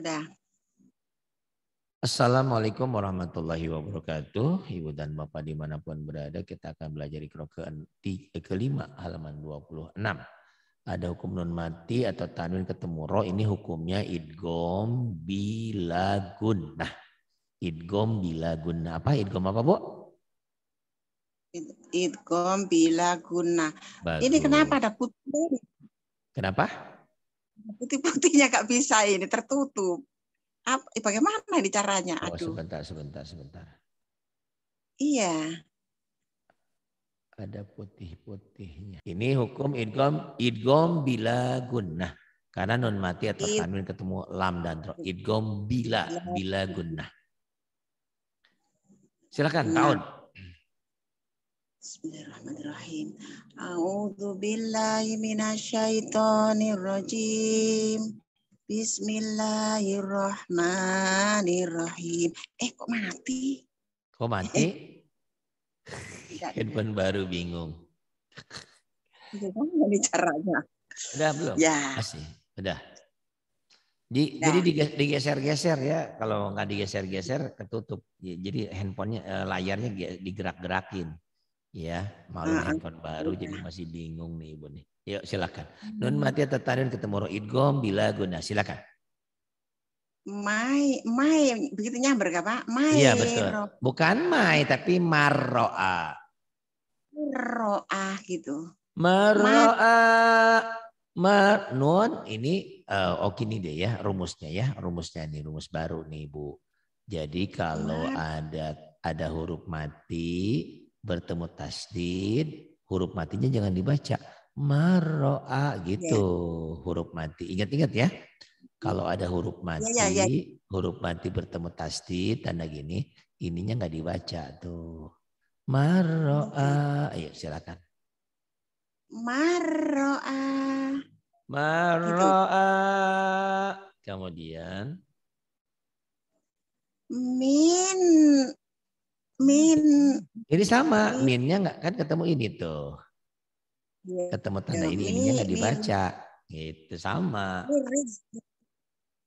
Sudah. Assalamualaikum warahmatullahi wabarakatuh. Ibu dan Bapak dimanapun berada, kita akan belajar ikhro ke kelima halaman 26. Ada hukum non mati atau tanwin ketemu roh, ini hukumnya idgom bila Nah, Idgom bila nah, Apa idgom apa, Bu? Idgom bila nah, Ini kenapa ada putih? Kenapa? putih-putihnya nggak bisa ini tertutup. Apa, eh, bagaimana ini caranya? Oh, Aduh. sebentar, sebentar, sebentar. Iya. Ada putih-putihnya. Ini hukum idgom idgom bila gunnah. Karena non mati atau tanwin ketemu lam dan ro. Idgom bila iya. bila gunnah. Silakan iya. tahun. Bismillahirrahmanirrahim. A'udzu billahi minasyaitonir rajim. Bismillahirrahmanirrahim. Eh kok mati? Kok mati? Handphone baru bingung. Gimana caranya? Udah belum? Ya. Masih. Udah. Di, nah. Jadi digeser-geser ya, kalau nggak digeser-geser ketutup. Jadi handphonenya eh, layarnya digerak-gerakin. Ya, malu nah, handphone baru ya. jadi iya. masih bingung nih Ibu nih. Yuk silakan. Hmm. Nun mati tertarik ketemu idgom bila guna. Silakan. Mai, mai begitu nyamber gak Pak? Mai. Iya betul. Ro. Bukan mai tapi marroa. Marroa gitu. Marroa. Mar nun ini uh, eh, oke oh, nih deh ya rumusnya ya rumusnya nih rumus baru nih Bu. Jadi kalau ada ada huruf mati bertemu tasdid, huruf matinya jangan dibaca. Maro'a gitu ya. huruf mati. Ingat-ingat ya. Kalau ada huruf iya, mati, ya, ya, ya. huruf mati bertemu tasdid tanda gini, ininya nggak dibaca tuh. Maro'a. Ayo silakan. Maro'a. Gitu. Maro'a. Kemudian min min. Ini sama, minnya nggak kan ketemu ini tuh. Iya. Ketemu tanda ya, ini, ininya nggak dibaca. Min. Gitu sama.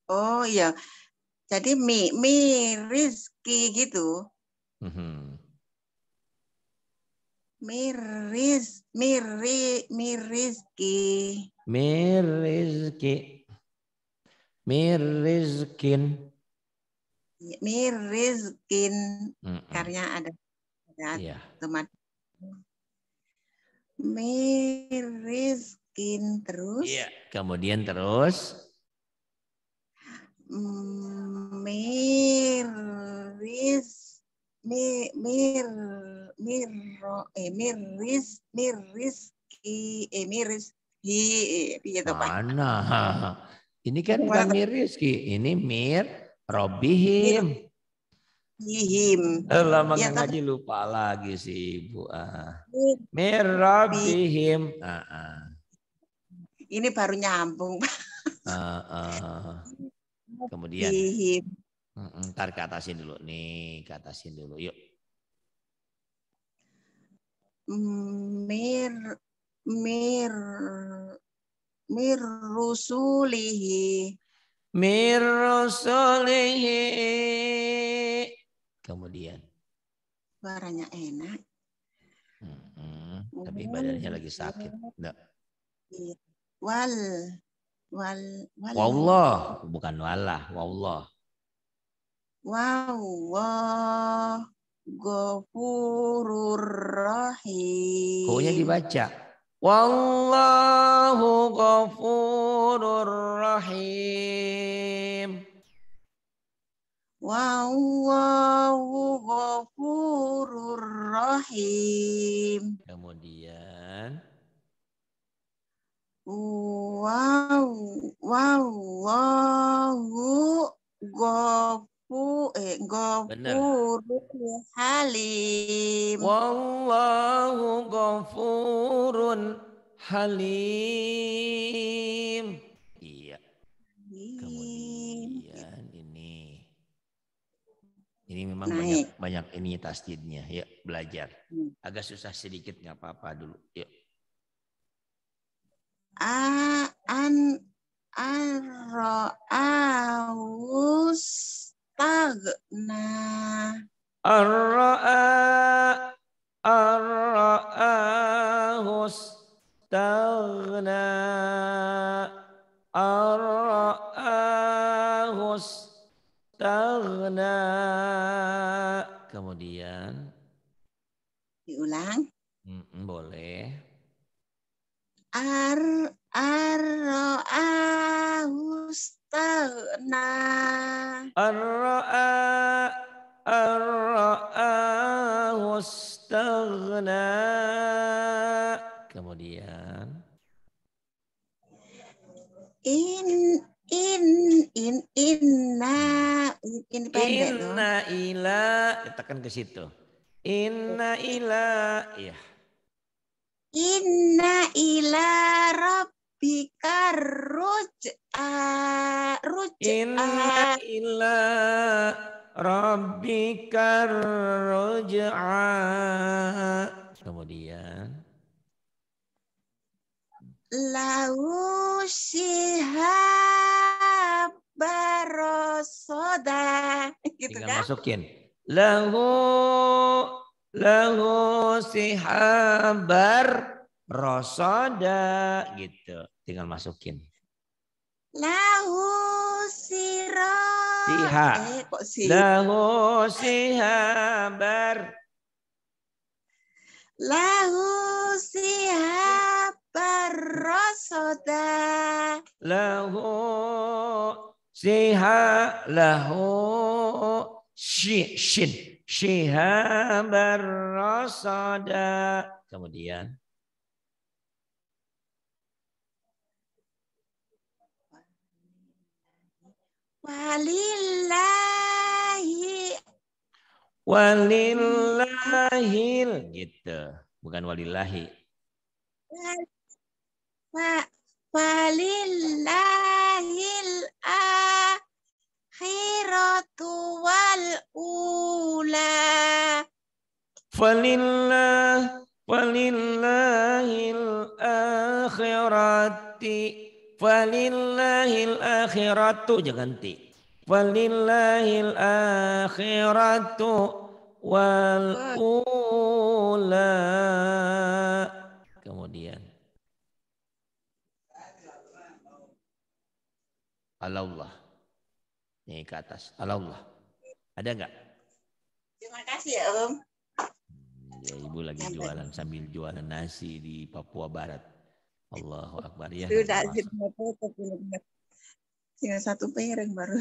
Oh iya. Jadi mi, mi, rizki gitu. Mm -hmm. Miris, miri, rizki. Miriski. Miriskin mirizkin mm karena ada ada yeah. Miriskin mirizkin terus yeah. kemudian terus mm, miris mir mir eh, mir eh miris miriski eh gitu, miris hi ini kan bukan miris ini mir Robihim. Robihim. Eh, lama ya, ngaji tapi... lupa lagi sih Ibu. Ah. Robihim. Ah, ah. Ini baru nyambung. ah, ah. Kemudian. Robihim. Ntar ke atasin dulu nih, ke atasin dulu. Yuk. Mir mir mir rusulihi mirrosolehi. Kemudian. Suaranya enak. Hmm, hmm. Tapi oh, badannya lagi iya. sakit. Enggak. Iya. Wal. Wal. wal wallah. Bukan walah. Wallah. Wallah. Gofurur rahim. Kunya dibaca. Wallahu gofurur rahim. Eh, wallahu ghafurur rahim. Kemudian wallahu eh halim. Wallahu halim. Ini memang Naik. banyak banyak ini tasdidnya ya belajar. Hmm. Agak susah sedikit nggak apa-apa dulu. Yuk. A an arraawus tagna. Arraa arraahus tagna. Arraahus taghna. Kemudian diulang? Mm -mm, boleh. Ar arro'ahustaghna. Arro'a arro'ahustaghna. Kemudian in in in inna in, in pendek inna no? ila tekan ke situ inna ila ya inna ila rabbika ruj'a ruj'a inna ila rabbika ruj'a kemudian lau Gitu Tinggal kan? masukin. Lahu lahu sihabar rosoda gitu. Tinggal masukin. Lahu siro. Siha. Eh, kok si? Lahu sihabar. Lahu sihabar rosoda. Lahu siha lahu shin. Shihabar Kemudian. Walillahi. walillahi Gitu. Bukan walillahi. walillahi falillah falillahil akhirati falillahil akhiratu jangan ti falillahil akhiratu wal ula kemudian alallah nih ke atas alallah ada nggak terima kasih ya om Iya, ibu lagi jualan sambil jualan nasi di Papua Barat. Allahu Akbar ya. Sudah tinggal satu piring baru.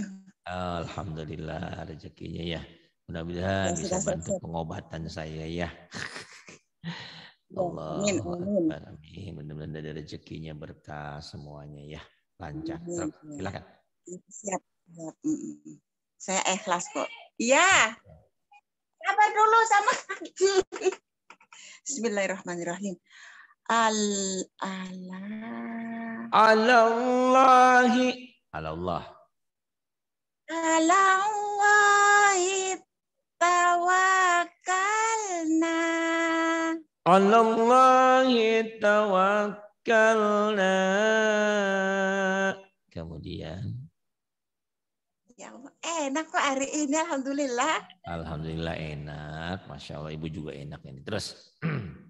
Alhamdulillah rezekinya ya. Mudah-mudahan ya, bisa bantu pengobatan saya ya. ya Allah, amin, amin. Mudah-mudahan dari rezekinya berkah semuanya ya. Lancar. Silakan. Siap. Siap. Saya ikhlas kok. Iya. Ya. Sabar dulu sama Bismillahirrahmanirrahim. Al ala alallahi alallah alallahi tawakkalna alallahi tawakkalna enak kok hari ini alhamdulillah. Alhamdulillah enak, masya Allah ibu juga enak ini. Terus.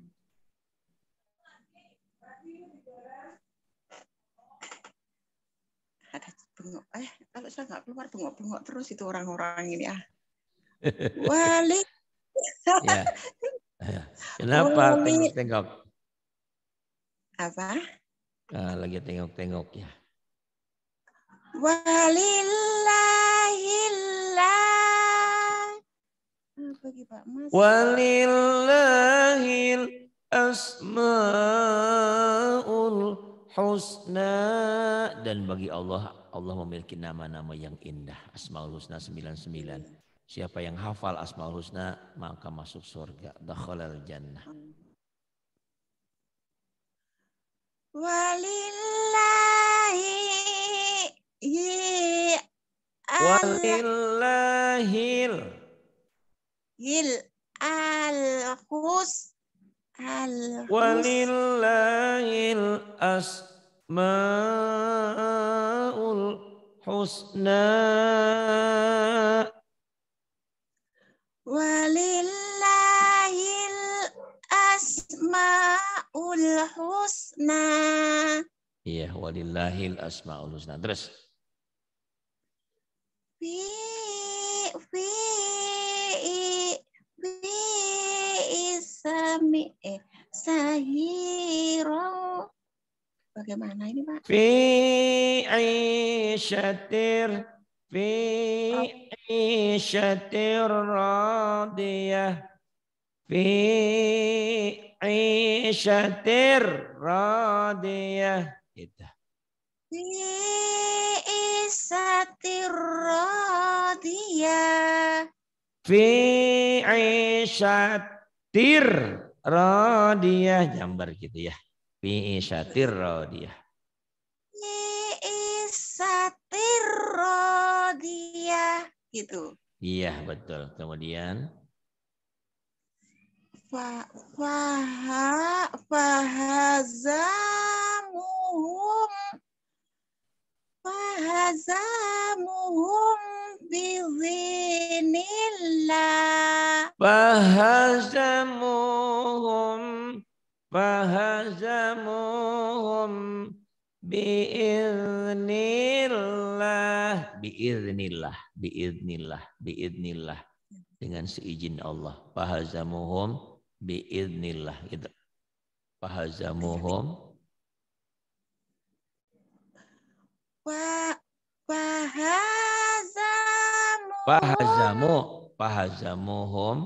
Ada bengok, eh kalau saya nggak keluar bengok-bengok terus itu orang-orang ini ah. Wali. ya. Kenapa tengok-tengok? Apa? Uh, lagi tengok-tengok ya. Walillahillah. Bagi Pak Mas. Walillahil asmaul husna dan bagi Allah Allah memiliki nama-nama yang indah. Asmaul husna 99. Siapa yang hafal Asmaul Husna maka masuk surga. Dakhalal jannah. Wali Ye. Walillahil. Hil al hus al Walillahil asmaul husna. Walillahil asmaul husna. Iya, walillahil asmaul husna. Terus wi wi wi isami eh sahiro bagaimana ini pak fi aisyatir fi aisyatir radiyah fi aisyatir radiyah kita. Gitu. عيشة Rodiah, Pi radiyah jambar gitu ya. Fi isatir radiyah. Fi isatir radiyah gitu. Iya betul. Kemudian fa fahazamuhum Fahazamuhum bizinillah. Fahazamuhum. Fahazamuhum biiznillah. Biiznillah. Biiznillah. Biiznillah. Dengan seizin Allah. Fahazamuhum biiznillah. Gitu. Fahazamuhum Fahazamu wahazamu. hum,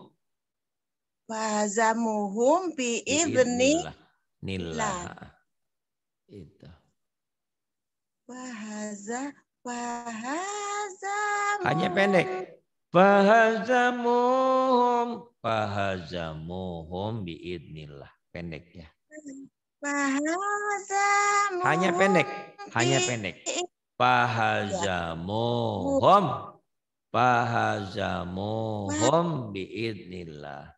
Wahazamuhum. Nila bi idni. Itu. Wahaza. Wahazamu. Hanya pendek. Fahazamuhum. Fahazamuhum biidnillah. Pendek ya. Fahazamu. Hanya pendek, hanya pendek. Pahazamu. Hom. biidnillah.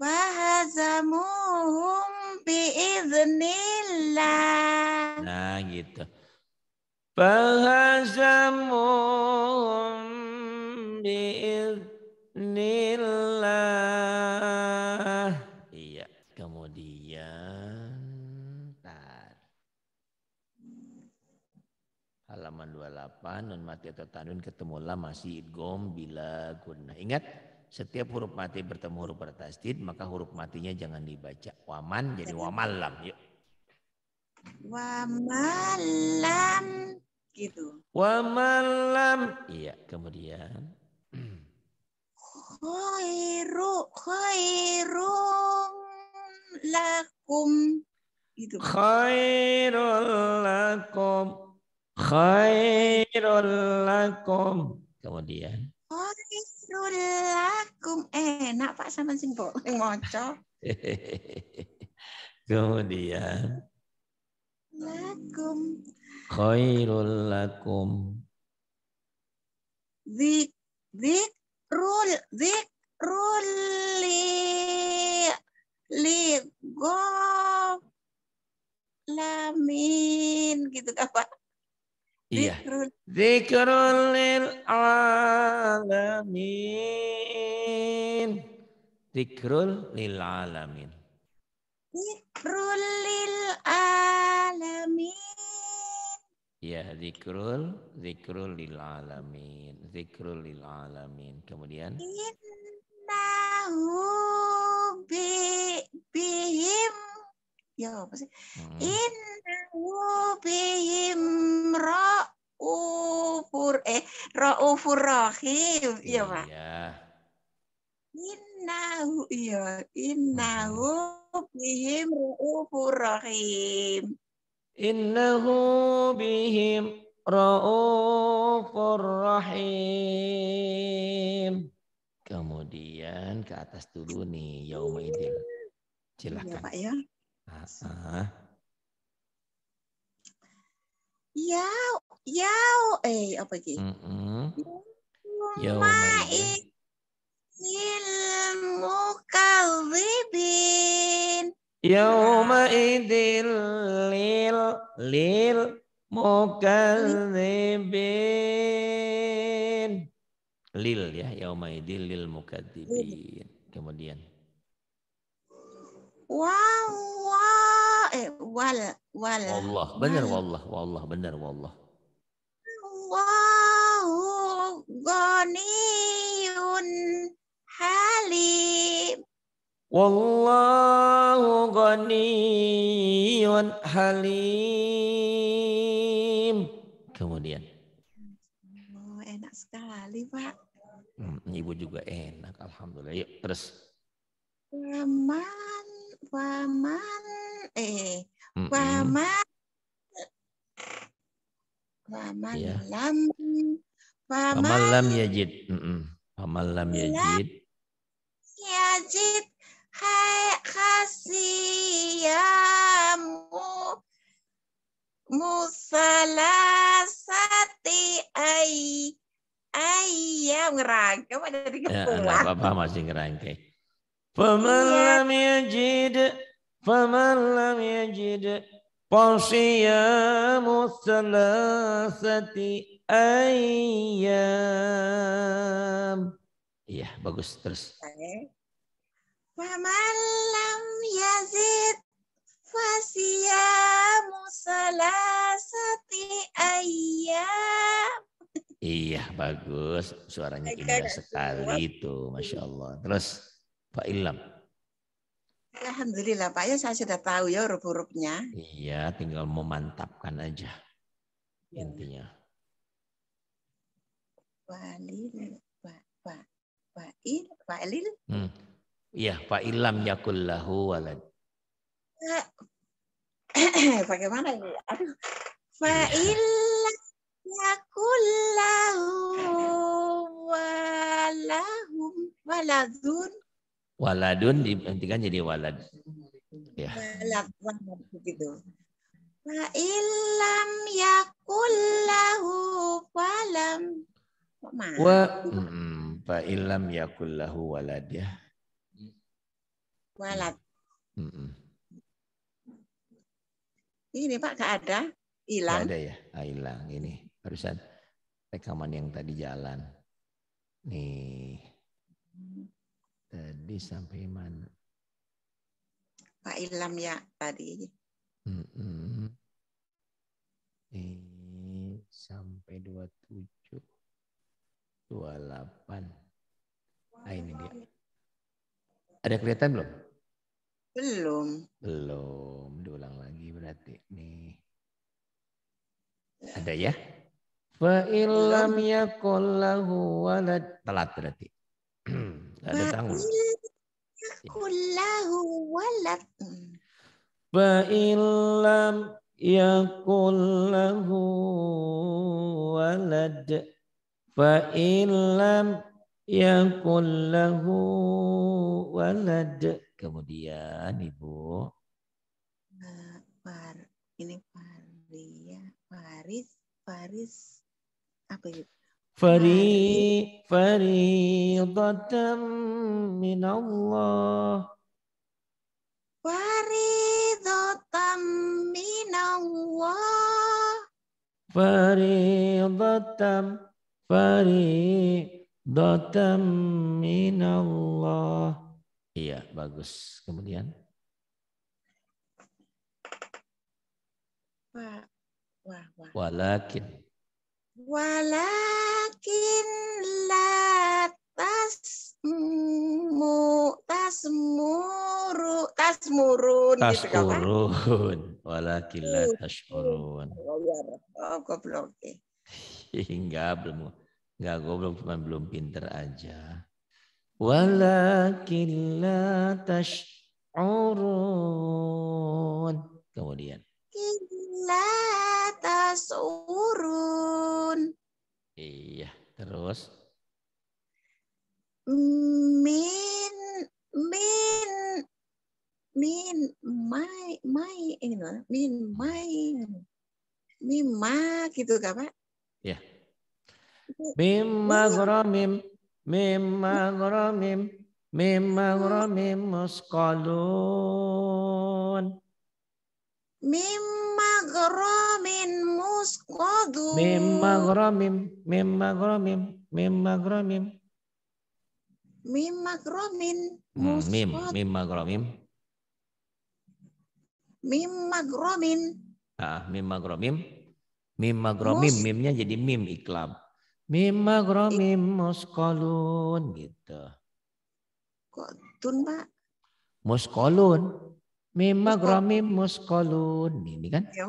Hom. biidnillah. Nah gitu. Fahazamuhum tanun mati atau tanun ketemulah masih idgom bila guna. Ingat setiap huruf mati bertemu huruf bertasdid maka huruf matinya jangan dibaca. Waman jadi wamalam. Yuk. Wamalam gitu. Wamalam. Iya, kemudian khairu khairum lakum itu Khairul lakum khairul lakum. Kemudian. Khairul lakum. Enak Pak sama sing moco. Kemudian. Lakum. Khairul lakum. Zik, zik, rul, zik, rul, li, li, go, lamin, gitu kan Pak. Iya. iya. Zikrul lil alamin. Zikrul lil alamin. Zikrul lil alamin. Ya, zikrul, zikrul lil alamin. Zikrul lil alamin. Kemudian innahu bi bihim ya apa sih? Hmm. Innahu bihim ra'ufur eh ra'ufur rahim, iya, iya Pak. Iya. Innahu iya, innahu bihim ra'ufur rahim. Innahu bihim ra'ufur rahim. Kemudian ke atas dulu nih, Yaumidin. Iya, Silakan. Ya, Pak ya. Yau, yau, eh apa lagi? Yau ilmu kadzibin. Yauma idil lil lil mukadzibin. Lil ya, yauma idil lil mukadzibin. Kemudian wallah eh wal wal wallah benar wallah wallah benar wallah wow ghaniyun halim Wallahu ghaniyun halim kemudian Oh enak sekali Pak hmm, ibu juga enak alhamdulillah yuk terus Waman, waman, eh, waman, waman yeah. lam, waman, waman lam yajid, waman lam yajid, yajid, hai khasiyamu musalasati ay ayam ngerangkai ada di kepala. Ya, apa, apa masih ngerangkai. فمن لم يجد فمن لم يجد فصيام ثلاثة أيام Iya, bagus. Terus. Faman lam yazid fasiyamu salasati ayyam. Iya, bagus. Suaranya indah sekali itu. Masya Allah. Terus. Pak Ilham. Alhamdulillah Pak, ya saya sudah tahu ya huruf-hurufnya. Iya, tinggal memantapkan aja ya. intinya. Walil, pak pak wa'il, wa'lil. Hmm. Iya, Pak Ilham yakullahu walad. Bagaimana ini? Aduh. ya yakullahu walahum waladun Waladun dihentikan jadi walad. Ya. Walad, walad begitu. Fa illam yakullahu falam. Wa mm, fa illam yakullahu walad ya. Walad. Mm -mm. Ini Pak gak ada hilang. Gak ada ya, ah, hilang ini barusan rekaman yang tadi jalan. Nih tadi sampai mana? Pak Ilham ya tadi. Mm -mm. Eh, sampai 27, 28. Ah, ini dia. Ada kelihatan belum? Belum. Belum. Diulang lagi berarti nih. Ada ya? Fa illam yakul lahu walad. Telat berarti. Ada tanggung. Yakullahu hmm. walad. Fa'ilam yakullahu walad. Fa'ilam yakullahu walad. Kemudian Ibu. Eh, Far, ini Faria, Faris, Faris, apa itu? Fari faridatan min Allah. Faridatan min Allah. Faridatan faridatan min Allah. Iya, bagus. Kemudian. Wah, wah, wah. Walakin walakin la tas tas tas tas gitu, kan? Eh? walakin la tasmurun oh, iya, oh goblok belum enggak goblok cuma belum pinter aja walakin la turun. kemudian la tasurun. Iya, terus. Min min min mai mai ini loh, min mai ma gitu kak pak? Iya. Mim guromim, gitu. mimma guromim, mimma guromim muskalun. Mimma garamin Mimagromin, Mimma mimagromin, mimma garamin, mimma garamin. Mimma hmm, Mim, mimma Mimma Ah, mimma mimagromin, Mimma mimnya jadi mim iklam. Mimma muskolun gitu. Kok tun, Pak? Muskolun. Mimma gromim muskolun. Ini kan? Ya,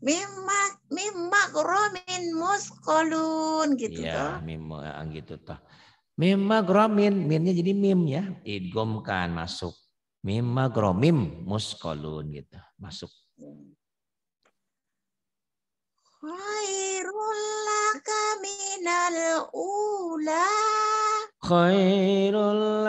mimma mimma gromin muskolun gitu ya, toh. mimma ah, gitu toh. Mimma gromin, minnya jadi mim ya, idgomkan masuk. Mimma gromim muskolun gitu, masuk. Khairul minal ula. Khairul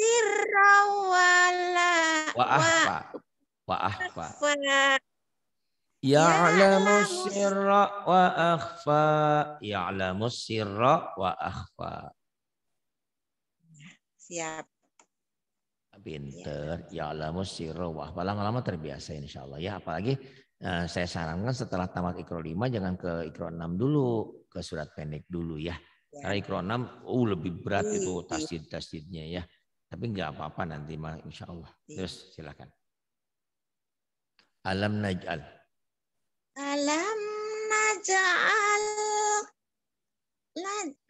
sirra wala wa ahfa wa ahfa Ya'lamu sirra wa akhfa Ya'lamu sirra wa akhfa Siap Pinter, ya alamu sirro wah. Lama-lama terbiasa insyaallah ya. Apalagi eh, saya sarankan setelah tamat ikro 5 jangan ke ikro 6 dulu. Ke surat pendek dulu ya. ya. Karena ikro 6 uh, lebih berat itu iya. tasjid-tasjidnya ya. Tapi nggak apa-apa nanti mah insya Allah. Iya. Terus silakan. Alam naj'al. Alam naj'al.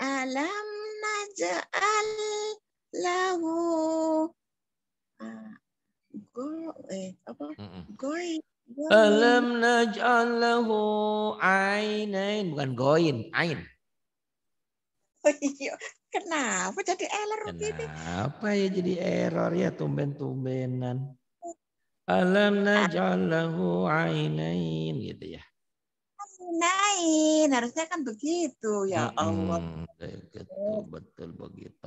Alam naj'al lahu go eh apa goin alam naj'al lahu ainain bukan goin ain oh iya Kenapa jadi error begini? Kenapa ya jadi error ya tumben-tumbenan? Alam naj'alahu ainain gitu ya. Ainain, harusnya kan begitu ya Allah. Hmm, betul, betul begitu.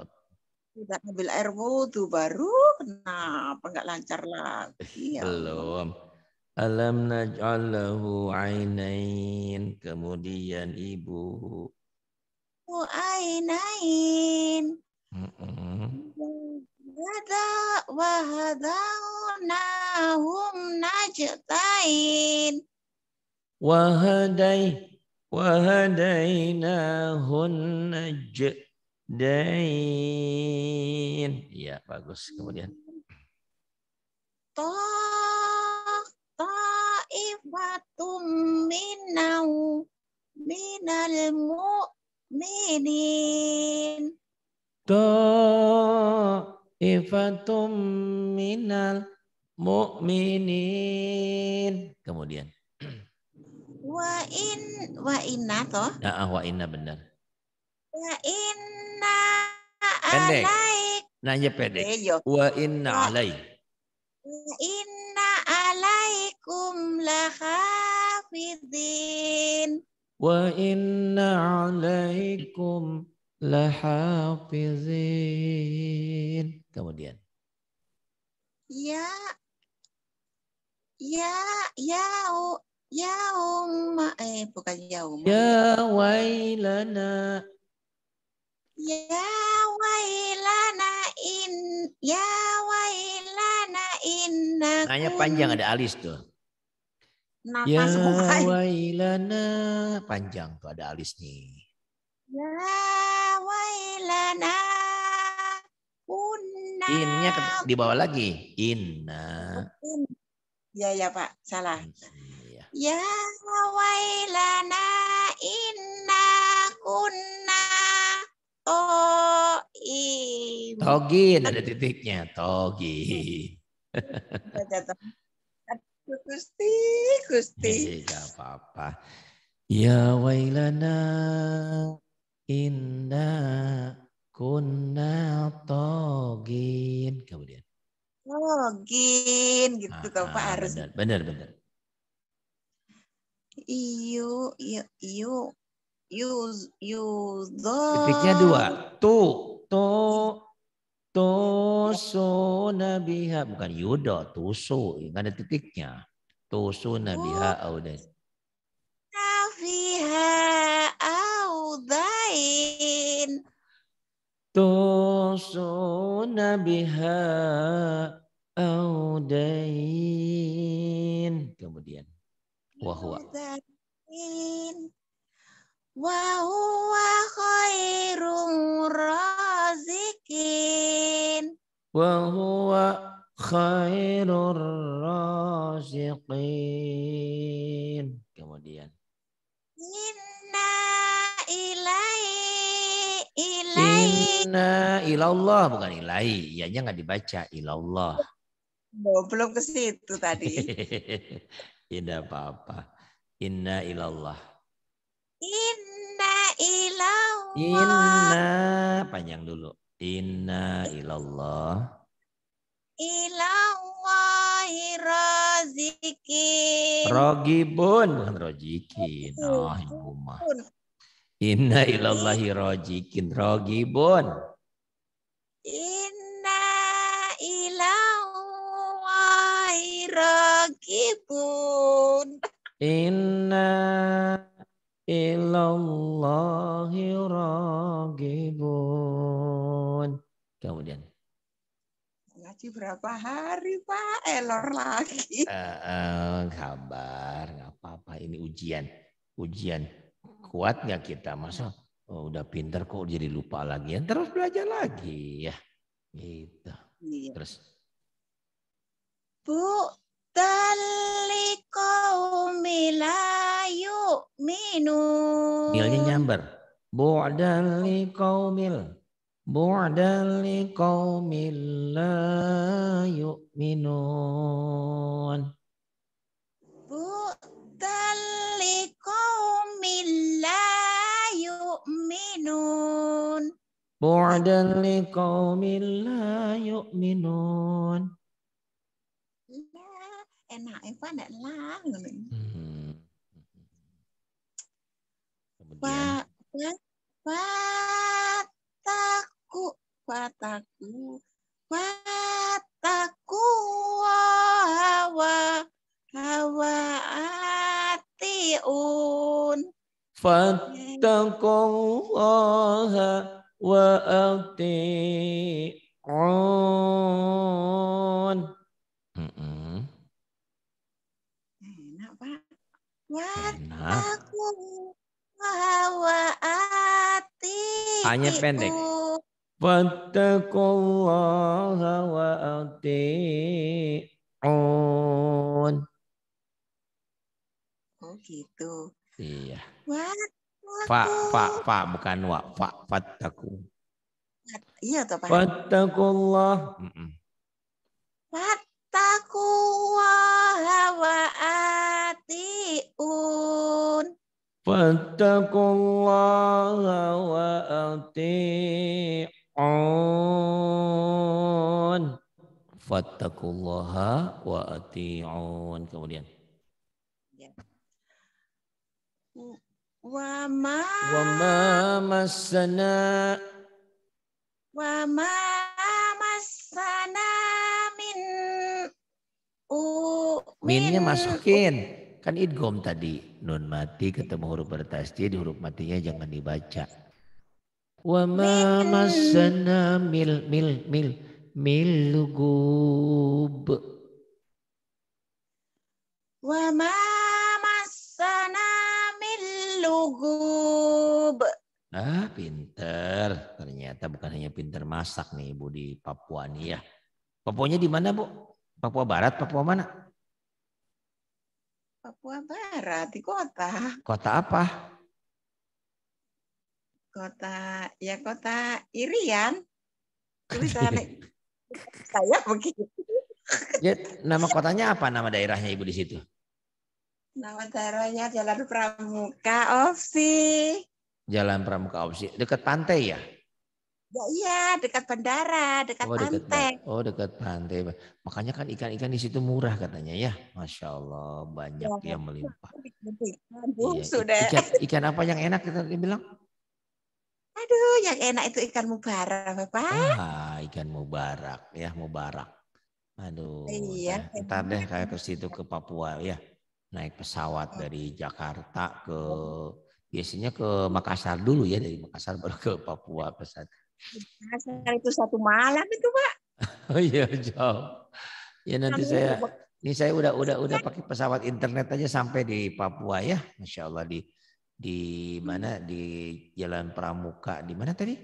Tidak ambil air wudhu baru kenapa nggak lancar lagi ya? Belum. Alam naj'alahu ainain, kemudian ibu aku ainain. Hada wa hum najtain. Wahadai hun najdain. Ya, bagus. Kemudian. Ta'ifatum minau minal mu' mu'minin. Ta'ifatum minal mu'minin. Kemudian. Wa in wa inna toh? Ah, wa inna benar. Wa inna pendek. alaik. Nanya pendek. Iya, iya. Wa inna alaik. Wa inna alaikum lahafidin. وإن عليكم lahafizin. Kemudian. Ya. Ya, ya, ya umma. Eh, bukan ya umma. Ya wailana. Ya wailana in. Ya wailana inna. Nanya panjang ada alis tuh ya wailana panjang tuh ada alis ya wailana unna innya di bawah lagi inna ya ya pak salah ya, ya wailana inna kunna toim togin ada titiknya togin iya, iya, iya, Gusti, Gusti. Tidak eh, apa-apa. Ya wailana inna kunna togin. Kemudian. Togin gitu ah, Pak ah, harus. Benar, benar, benar. Iyu, iyu, iyu, yuz, yuzon. Titiknya dua. Tu, to, to tusuna biha bukan yuda tusu enggak ada titiknya tusuna oh. biha audan fiha audain tusuna biha audain kemudian wahwa wahwa khairum razikin وهو خير الرازقين kemudian inna ilai ilai inna ilallah bukan ilai ianya nggak dibaca ilallah oh, belum ke situ tadi tidak apa-apa inna ilallah inna ilallah inna panjang dulu Inna ilallah ilallahi razikin. Rogibun bukan rojikin. Oh, ah, ibu mah. Inna ilallahi rojikin. Rogibun. Inna ilallahi rogibun. Inna ilallahi ragibun. Kemudian. Ngaji berapa hari Pak? Elor lagi. Uh, uh, kabar, nggak apa-apa. Ini ujian. Ujian. Kuat nggak kita? Masa oh, udah pinter kok jadi lupa lagi. Ya, terus belajar lagi ya. Gitu. Iya. Terus. Bu, dalikomi la yu'minun. Milnya nyamber. Bu'dan liqaumil. Bu'dan liqaumil la yu'minun. Bu'dan liqaumil la yu'minun. Bu'dan liqaumil la yu'minun enake kok ndak lah ngono. Wa hmm. wa taku wa taku wa hati un, hawa atiun fattaqullaha hati un. Nyataku nah. hawa hati. Hanya pendek. Fattakullaha wa ati'un. Oh gitu. Iya. Pak, pak, pak, bukan wa, pak, fattaku. Iya toh Pak. Fattakullah. Mm -mm. Fat, aku wa atiun. Fattakullaha wa atiun. Fattakullaha wa atiun. Kemudian. wama, ya. wama wa ma masana wa ma masana Minnya masukin. Kan idgom tadi. Nun mati ketemu huruf di huruf matinya jangan dibaca. Wa ma masana mil mil mil mil lugub. Wa ma masana mil Ah, pinter. Ternyata bukan hanya pinter masak nih Ibu di Papua nih ya. Papuanya di mana, Bu? Papua Barat, Papua mana? Papua Barat di kota. Kota apa? Kota ya kota Irian. Tulisan saya begitu. Ya, nama kotanya apa nama daerahnya Ibu di situ? Nama daerahnya Jalan Pramuka Opsi. Jalan Pramuka Opsi, dekat pantai ya? Ya iya, dekat bandara, dekat oh, dekat, pantai. Oh, dekat pantai. Makanya kan ikan-ikan di situ murah katanya ya. Masya Allah, banyak ya, yang melimpah. ya, Ikan, ikan apa yang enak kita bilang? Aduh, yang enak itu ikan mubarak, Bapak. Ah, ikan mubarak ya, mubarak. Aduh. Iya. Ya. Ntar deh kayak ke situ ke Papua ya. Naik pesawat iya. dari Jakarta ke biasanya ke Makassar dulu ya dari Makassar baru ke Papua pesawat Dasar itu satu malam itu pak. oh iya jauh. Ya nanti saya ini saya udah udah udah pakai pesawat internet aja sampai di Papua ya, masya Allah di di hmm. mana di Jalan Pramuka di mana tadi?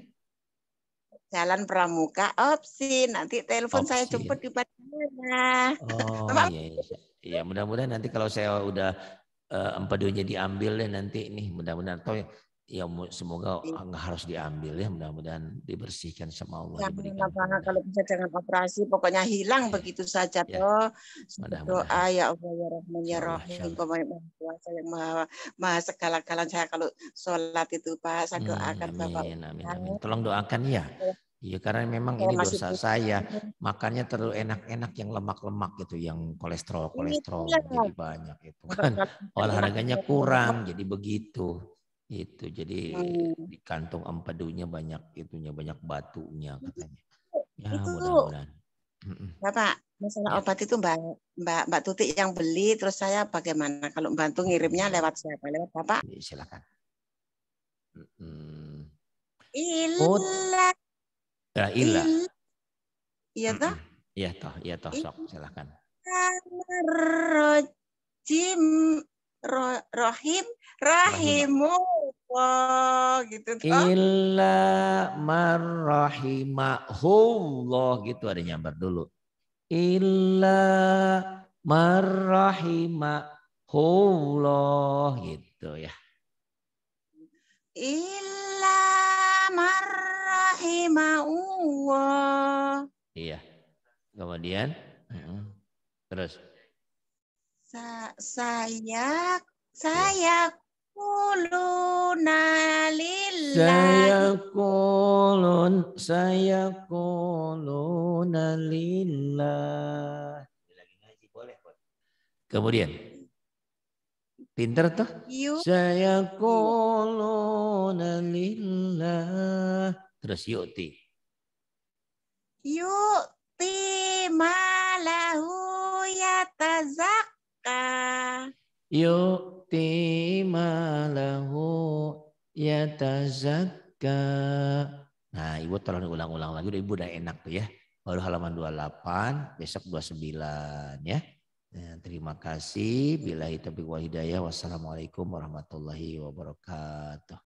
Jalan Pramuka opsi nanti telepon saya cepet di mana. Oh iya, iya. Ya mudah-mudahan nanti kalau saya udah uh, eh, empedunya diambil deh ya nanti nih mudah-mudahan atau ya semoga iya. nggak harus diambil ya mudah-mudahan dibersihkan sama Allah ya, diberikan. kalau bisa jangan operasi pokoknya hilang ya. begitu saja ya. toh mudah doa ya Allah ya Rahman ya Rahim kuasa yang maha, maha segala galanya saya kalau sholat itu Pak saya hmm, doakan hmm, amin, Bapak amin, amin. tolong doakan ya Iya karena memang ya, ini dosa itu. saya makannya terlalu enak-enak yang lemak-lemak gitu yang kolesterol iya, kolesterol ya. jadi banyak itu kan olahraganya kurang jadi begitu itu jadi di kantong empedunya banyak itunya banyak batunya iya. katanya. Ya mudah-mudahan. Bapak, masalah ya. obat itu Mbak Mbak Mbak Tuti yang beli terus saya bagaimana kalau bantu ngirimnya lewat siapa? Lewat Bapak? Iya, silakan. ilah ilah ila. Iya toh? Iya toh, iya toh sok, silakan. Rojim rohim rahimu Gitu. Allah gitu. Illa marrahimahullah. Gitu ada nyambar dulu. Illa marrahimahullah. Gitu ya. Illa marrahimahullah. Iya. Kemudian. Terus. Sa saya iya. saya saya kolon, saya sayakuluna Kemudian. Pinter tuh. Yuk. Sayakuluna lillah. Terus yuk ti. Yuk ti malahu yatazakka. Yuk yu'ti malahu yatazakka. Nah, Ibu tolong diulang-ulang lagi. Udah, Ibu udah enak tuh ya. Baru halaman 28, besok 29 ya. Nah, terima kasih. Bila hitam wa hidayah. Wassalamualaikum warahmatullahi wabarakatuh.